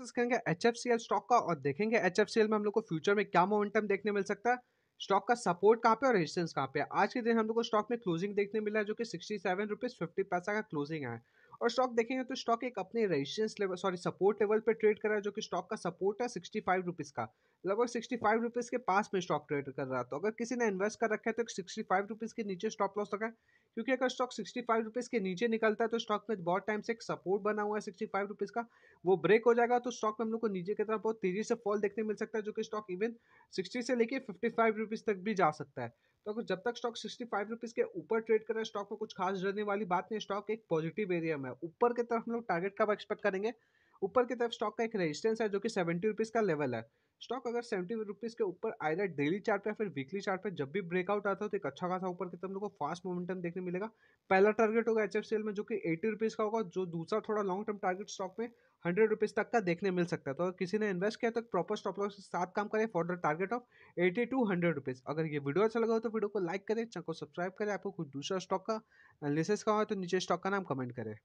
discuss करेंगे H F C L stock का और देखेंगे एच एफ सी एल में हम लोग को फ्यूचर में क्या मोमेंटम देखने मिल सकता है स्टॉक का सपोर्ट कहाँ पे और रेजिस्टेंस कहाँ पे आज के दिन हम लोग को स्टॉक में क्लोजिंग देखने मिला है जो कि सिक्सटी सेवन रुपीज़ फिफ्टी पैसा का क्लोजिंग है और स्टॉक देखेंगे तो स्टॉक एक अपने resistance level sorry support level पे ट्रेड कर रहा है जो कि स्टॉक का सपोर्ट है सिक्सटी फाइव रुपीज़ का लगभग सिक्सटी फाइव रुपीज़ के पास में स्टॉक ट्रेड कर रहा है तो अगर किसी ने इन्वेस्ट कर रखा है तो सिक्सटी फाइव रुपीज़ के नीचे स्टॉप लॉस लगा है क्योंकि अगर स्टॉक सिक्सटी फाइव रुपीज़ के नीचे निकलता है तो स्टॉक में बहुत टाइम से एक सपोर्ट बना हुआ है सिक्सटी फाइव रुपीज़ का वो ब्रेक हो जाएगा तो स्टॉक में हम लोग को नीचे की तरफ बहुत तेज़ी से फॉल देखने मिल सकता है जो कि स्टॉक इवन सिक्सटी से लेके फिफ्टी फाइव रुपीज़ तक भी जा सकता है तो अगर जब तक स्टॉक सिक्सटी फाइव रुपीज़ के ऊपर ट्रेड कर रहा है स्टॉक में कुछ खास डरने वाली बात नहीं स्टॉक एक पॉजिटिव एरिया में ऊपर की तरफ हम लोग टारगेट कब एक्सपेक्ट करेंगे ऊपर की तरफ स्टॉक का एक रेजिस्टेंस है जो कि सेवेंटी रुपीज़ का लेवल है स्टॉक अगर सेवेंटी रुपीज़ के ऊपर आएगा डेली चार्ट पे फिर वीकली चार्ट पे जब भी ब्रेकआउट आता है तो एक अच्छा खासा ऊपर की तरफ लोगों को फास्ट मोमेंटम देखने मिलेगा पहला टारगेट होगा एच एफ में जो कि एटी रुपीज़ का होगा जो दूसरा थोड़ा लॉन्ग टर्म टारगेट स्टॉक में हंड्रेड रुपीज़ तक का देखने मिल सकता है तो अगर किसी ने इन्वेस्ट किया तो प्रॉपर स्टॉप लॉस के साथ काम करें for the target of eighty two hundred rupees अगर ये वीडियो अच्छा लगा हो तो वीडियो को लाइक करें चैनल को सब्सक्राइब करें आपको कुछ दूसरा स्टॉक का एनालिसिस का हो तो नीचे स्टॉक का नाम कमेंट करें